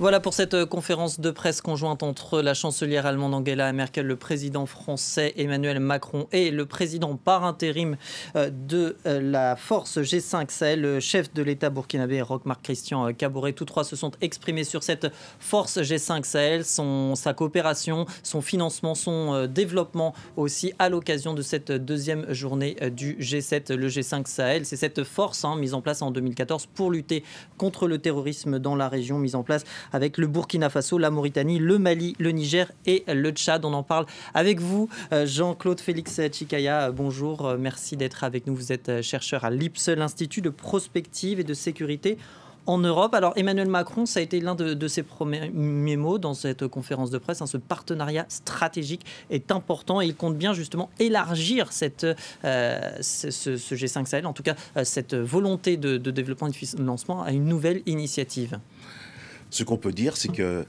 Voilà pour cette euh, conférence de presse conjointe entre la chancelière allemande Angela Merkel, le président français Emmanuel Macron et le président par intérim euh, de euh, la force G5 Sahel, le chef de l'État burkinabé Roch-Marc Christian Caboret. Tous trois se sont exprimés sur cette force G5 Sahel, sa coopération, son financement, son développement aussi à l'occasion de cette deuxième journée du G7, le G5 Sahel. C'est cette force hein, mise en place en 2014 pour lutter contre le terrorisme dans la région, mise en place avec le Burkina Faso, la Mauritanie, le Mali, le Niger et le Tchad. On en parle avec vous, euh, Jean-Claude Félix Chikaya. Bonjour, euh, merci d'être avec nous. Vous êtes euh, chercheur à l'IPS, e, l'Institut de prospective et de sécurité en Europe. Alors Emmanuel Macron, ça a été l'un de, ses premiers mots dans cette conférence de presse. Hein. ce partenariat stratégique est important et il compte bien justement élargir cette, ce, G5 Sahel, en tout cas cette volonté de, développement et de financement à une nouvelle initiative. Ce qu'on peut dire, c'est que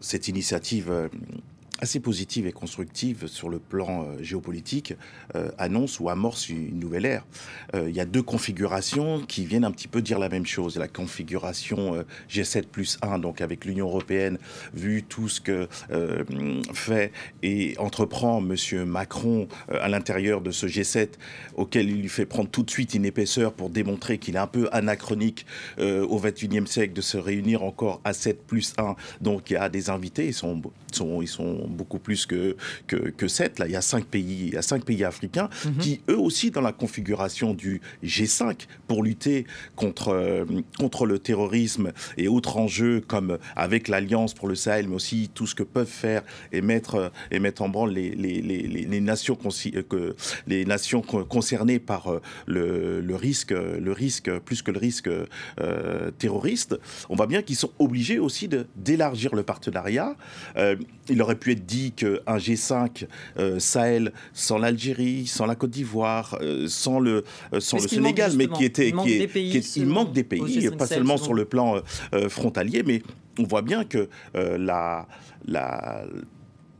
cette initiative euh, assez positive et constructive sur le plan euh, géopolitique euh, annonce ou amorce une nouvelle ère. Euh, il y a deux configurations qui viennent un petit peu dire la même chose. La configuration G7 plus 1, donc avec l'Union européenne, vu tout ce que fait et entreprend M. Macron à l'intérieur de ce G7, auquel il lui fait prendre tout de suite une épaisseur pour démontrer qu'il est un peu anachronique au 21e siècle de se réunir encore à 7 plus 1. Donc il y a des invités, ils sont, sont ils sont beaucoup plus que, que, que 7. Là, il y a 5 pays, il y a pays africains mhm. qui, eux aussi, dans la configuration du G5, pour lutter contre, euh, contre le terrorisme et autres enjeux comme avec l'Alliance pour le Sahel, mais aussi tout ce que peuvent faire et mettre, et mettre en branle les, les, les, les nations, euh, que, les nations concernées par euh, le, le, risque, le risque, plus que le risque terroriste, on voit bien qu'ils sont obligés aussi d'élargir le partenariat. il aurait pu dit dit qu'un G5 Sahel sans l'Algérie, sans la Côte d'Ivoire, euh, sans le, euh, sans le Sénégal, mais qui était. Il manque qui des pays, manque des pays pas seulement sur le plan euh, frontalier, mais on voit bien que la, la,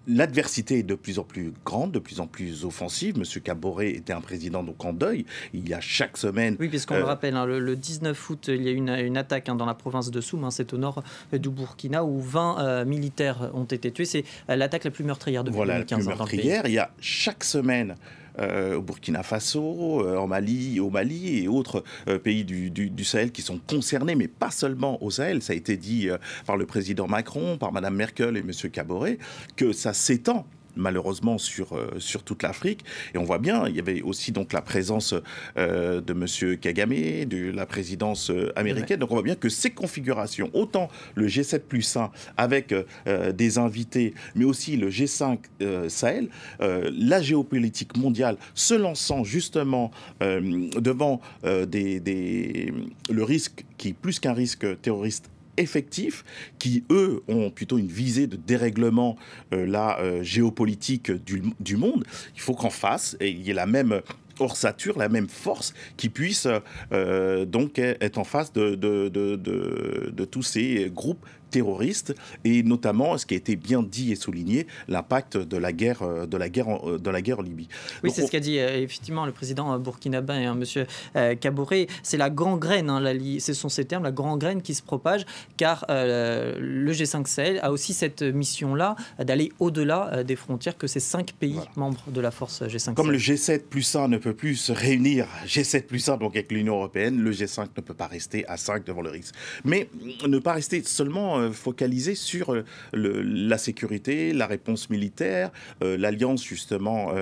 l'adversité est de plus en plus grande, de plus en plus offensive. Monsieur Caboret était un président donc en deuil. Il y a chaque semaine. Oui, puisqu'on le euh, rappelle, hein, le, 19 août, il y a eu une, attaque hein, dans la province de Soum, hein, c'est au nord euh, du Burkina, où 20 euh, militaires ont été tués. C'est l'attaque la plus meurtrière de le 2015. Voilà, la plus meurtrière. Il y a chaque semaine euh, au Burkina Faso, euh, en Mali, au Mali et autres euh, pays du, Sahel qui sont concernés, mais pas seulement au Sahel. Ça a été dit par le président Macron, par Madame Merkel et M. Caboret, que ça s'étend malheureusement sur, euh, sur toute l'Afrique. Et on voit bien, il y avait aussi donc la présence euh, de M. Kagame, de la présidence euh, américaine. Donc on voit bien que ces configurations, autant le G7 plus 1 avec des invités, mais aussi le G5 Sahel, la géopolitique mondiale se lançant justement devant des, le risque qui, plus qu'un risque terroriste, effectifs qui, eux, ont plutôt une visée de dérèglement euh, la euh, géopolitique du, monde. Il faut qu'en face, et il y ait la même orsature, la même force qui puisse euh, donc être en face de, de tous ces groupes terroristes et notamment ce qui a été bien dit et souligné l'impact de la guerre euh, de la guerre en, euh, de la guerre en Libye. Oui, c'est ce qu'a dit euh, effectivement le président burkinabé et hein, monsieur c'est la gangrène graine, hein, la ce sont ces termes la gangrène qui se propage car le G5 Sahel a aussi cette mission là d'aller au-delà des frontières que ces cinq pays membres de la force G5 Comme le G7 plus 1 ne peut plus se réunir, G7 plus 1 donc avec l'Union européenne, le G5 ne peut pas rester à 5 devant le risque. Mais ne pas rester seulement euh, focaliser sur euh, la sécurité, la réponse militaire. Euh, l'alliance justement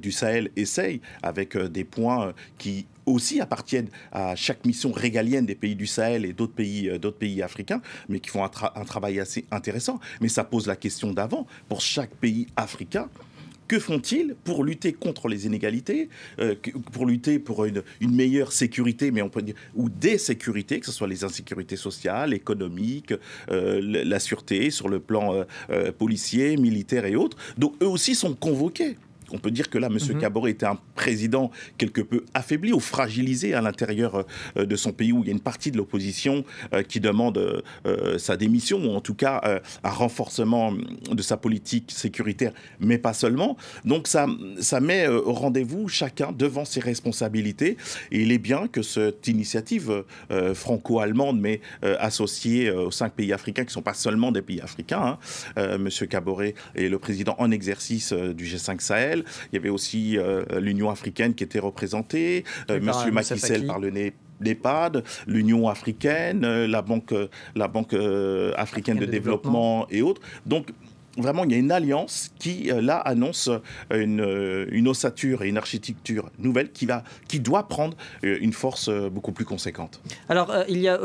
du Sahel essaye avec des points qui aussi appartiennent à chaque mission régalienne des pays du Sahel et d'autres pays, d'autres pays africains, mais qui font un travail assez intéressant. Mais ça pose la question d'avant pour chaque pays africain. Que font-ils pour lutter contre les inégalités, euh, pour lutter pour une, meilleure sécurité, mais on peut dire, ou des sécurités, que ce soit les insécurités sociales, économiques, euh, la sûreté sur le plan euh, policier, militaire et autres. Donc eux aussi sont convoqués on peut dire que là, M. Mhm. était un président quelque peu affaibli ou fragilisé à l'intérieur euh, de son pays où il y a une partie de l'opposition euh, qui demande euh, sa démission ou en tout cas un renforcement de sa politique sécuritaire, mais pas seulement. Donc ça, ça met au rendez-vous chacun devant ses responsabilités et il est bien que cette initiative franco-allemande, mais associée aux cinq pays africains qui ne sont pas seulement des pays africains, hein, Monsieur M. Caboret est le président en exercice du G5 Sahel, il y avait aussi euh, l'Union africaine qui était représentée, euh, M. Macky par le nez l'Union africaine, euh, la Banque, la banque africaine, de, développement. développement. et autres. Donc vraiment, il y a une alliance qui, euh, là, annonce euh, une, euh, une, ossature et une architecture nouvelle qui, va, qui doit prendre une force beaucoup plus conséquente. Alors, il y a,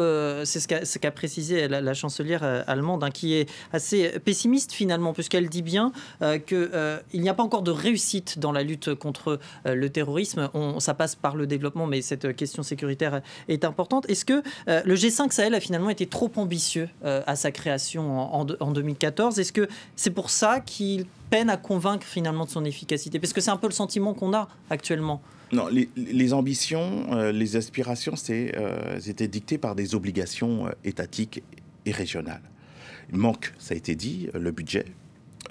c'est ce qu'a précisé la, chancelière allemande, hein, qui est assez pessimiste finalement, puisqu'elle dit bien qu'il n'y a pas encore de réussite dans la lutte contre le terrorisme. On, ça passe par le développement, mais cette question sécuritaire est importante. Est-ce que le G5 Sahel a finalement été trop ambitieux à sa création en, en, en 2014 Est-ce que c'est pour ça qu'il peine à convaincre finalement de son efficacité, parce que c'est un peu le sentiment qu'on a actuellement. Non, les, ambitions, euh, les aspirations, c'était euh, dictées par des obligations euh, étatiques et régionales. Il manque, ça a été dit, le budget,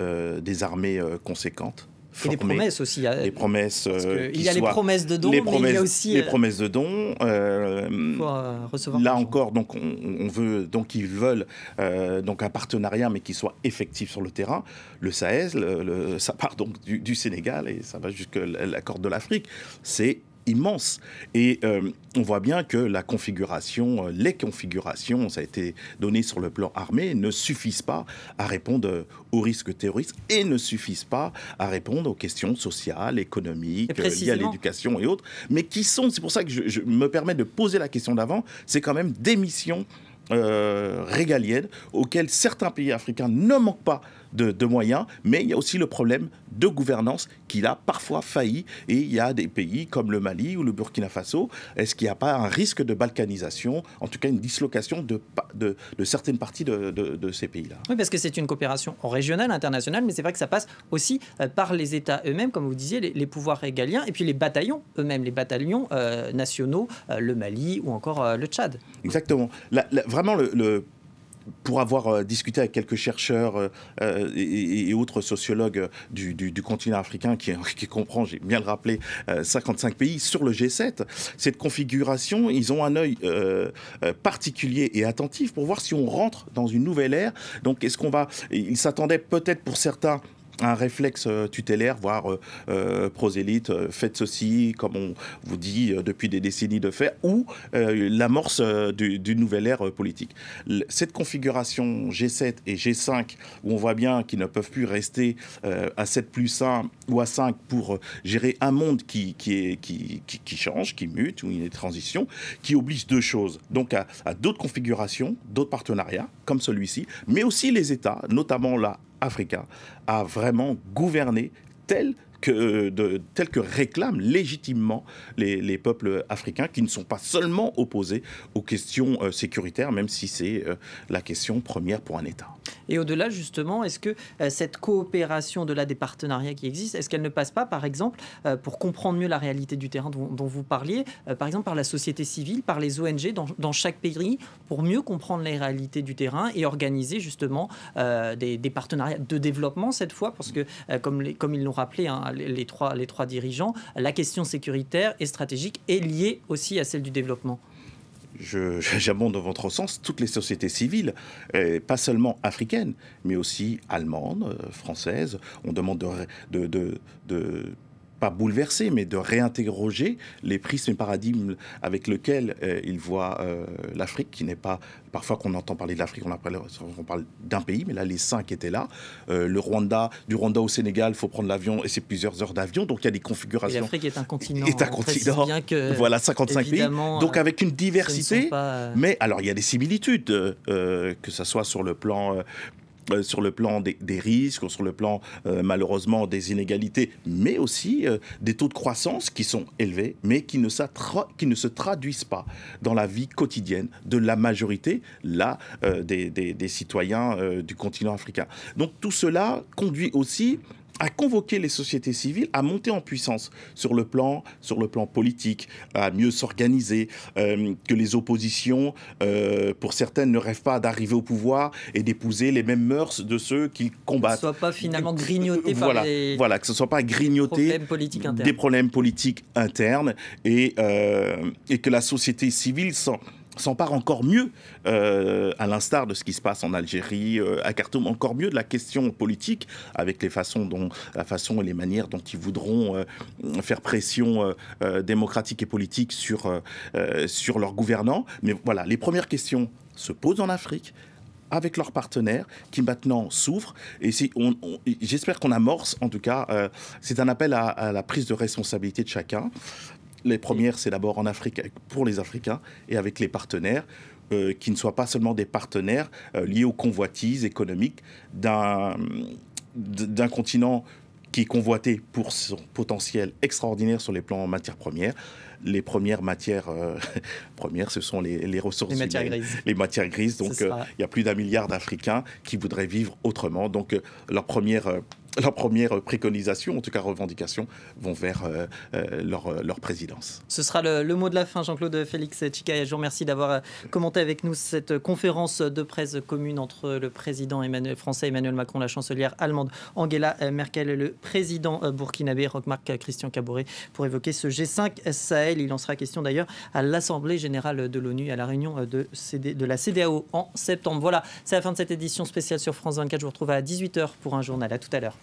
euh, des armées conséquentes, et des promesses aussi. Les promesses. il y a euh, les promesses de dons, mais il y a aussi. Les euh, promesses de dons. Euh, là encore, donc, on, veut, donc ils veulent donc un partenariat, mais qui soit effectif sur le terrain. Le Sahel, le, ça part donc du, Sénégal et ça va jusqu'à la, de l'Afrique. C'est immense. Et euh, on voit bien que la configuration, euh, les configurations, ça a été donné sur le plan armé, ne suffisent pas à répondre euh, aux risques terroristes et ne suffisent pas à répondre aux questions sociales, économiques, liées à l'éducation et autres, mais qui sont, c'est pour ça que je, me permets de poser la question d'avant, c'est quand même des missions régaliennes auxquelles certains pays africains ne manquent pas de, moyens, mais il y a aussi le problème de gouvernance qu'il a parfois failli. Et il y a des pays comme le Mali ou le Burkina Faso. Est-ce qu'il n'y a pas un risque de balkanisation, en tout cas une dislocation de, certaines parties de, ces pays-là Oui, parce que c'est une coopération régionale, internationale, mais c'est vrai que ça passe aussi euh, par les États eux-mêmes, comme vous disiez, les, pouvoirs régaliens, et puis les bataillons eux-mêmes, les bataillons euh, nationaux, euh, le Mali ou encore le Tchad. Exactement. vraiment, le pour avoir euh, discuté avec quelques chercheurs euh, euh, et, autres sociologues du, continent africain qui, qui comprend, j'ai bien le rappelé, 55 pays sur le G7, cette configuration, ils ont un œil particulier et attentif pour voir si on rentre dans une nouvelle ère. Donc est-ce qu'on va... Ils s'attendaient peut-être pour certains un réflexe euh, tutélaire, voire euh, euh, prosélyte, faites ceci, comme on vous dit depuis des décennies de faire, ou l'amorce d'une nouvelle ère politique. Cette configuration G7 et G5, où on voit bien qu'ils ne peuvent plus rester à 7 plus 1 ou à 5 pour gérer un monde qui, qui, est, qui, change, qui mute, ou il transition, qui oblige deux choses. Donc à, d'autres configurations, d'autres partenariats, comme celui-ci, mais aussi les États, notamment la Africa a vraiment gouverné tel que, euh, de, que réclament légitimement les, peuples africains qui ne sont pas seulement opposés aux questions euh, sécuritaires, même si c'est euh, la question première pour un État. Et au-delà, justement, est-ce que cette coopération, au-delà des partenariats qui existent, est-ce qu'elle ne passe pas, par exemple, pour comprendre mieux la réalité du terrain dont, vous parliez, par exemple par la société civile, par les ONG dans, chaque pays, pour mieux comprendre les réalités du terrain et organiser justement des, partenariats de développement cette fois, parce que, comme, comme ils l'ont rappelé, hein, les, trois, les trois dirigeants, la question sécuritaire et stratégique est liée aussi à celle du développement j'abonde dans votre sens, toutes les sociétés civiles, pas seulement africaines, mais aussi allemandes, euh, françaises, on demande de, de, de pas bouleverser, mais de réinterroger les prismes et paradigmes avec lesquels euh, il voit euh, l'Afrique, qui n'est pas. Parfois, qu'on entend parler de l'Afrique, on, on, parle d'un pays, mais là, les cinq étaient là. Euh, le Rwanda, du Rwanda au Sénégal, il faut prendre l'avion et c'est plusieurs heures d'avion. Donc, il y a des configurations. L'Afrique est un continent. Est un continent. Bien que, voilà, 55 pays. Donc, avec une diversité. Mais alors, il y a des similitudes, que ce soit sur le plan euh, sur le plan des, risques, sur le plan euh, malheureusement des inégalités, mais aussi euh, des taux de croissance qui sont élevés, mais qui ne, qui ne, se traduisent pas dans la vie quotidienne de la majorité là, des, des, citoyens du continent africain. Donc tout cela conduit aussi à convoquer les sociétés civiles à monter en puissance sur le plan, sur le plan politique, à mieux s'organiser, euh, que les oppositions, euh, pour certaines, ne rêvent pas d'arriver au pouvoir et d'épouser les mêmes mœurs de ceux qu'ils combattent. Que soit pas finalement grignoté voilà, voilà, que ce ne soit pas grignoté des problèmes politiques internes et, euh, et que la société civile s'en s'empare encore mieux, euh, à l'instar de ce qui se passe en Algérie, euh, à Khartoum, encore mieux de la question politique, avec les façons dont, la façon et les manières dont ils voudront euh, faire pression démocratique et politique sur, sur leurs gouvernants. Mais voilà, les premières questions se posent en Afrique, avec leurs partenaires qui maintenant souffrent. Et on, j'espère qu'on amorce, en tout cas, c'est un appel à, la prise de responsabilité de chacun. Les premières, c'est d'abord en Afrique, pour les Africains et avec les partenaires, euh, qui ne soient pas seulement des partenaires euh, liés aux convoitises économiques d'un continent qui est convoité pour son potentiel extraordinaire sur les plans en matières premières. Les premières matières euh, premières, ce sont les, ressources les matières grises. les matières grises. Donc, il y a plus d'un milliard d'Africains qui voudraient vivre autrement. Donc, leur première la première préconisation, en tout cas revendication, vont vers euh, euh, euh, leur, présidence. Ce sera le, mot de la fin, Jean-Claude Félix Tchikaïa. Je vous remercie d'avoir commenté avec nous cette conférence de presse commune entre le président Emmanuel, français Emmanuel Macron, la chancelière allemande Angela Merkel et le président burkinabé Rockmark Christian Caboret pour évoquer ce G5 Sahel. Il en sera question d'ailleurs à l'Assemblée générale de l'ONU à la réunion de, la CDAO en septembre. Voilà, c'est la fin de cette édition spéciale sur France 24. Je vous retrouve à 18h pour un journal. À tout à l'heure.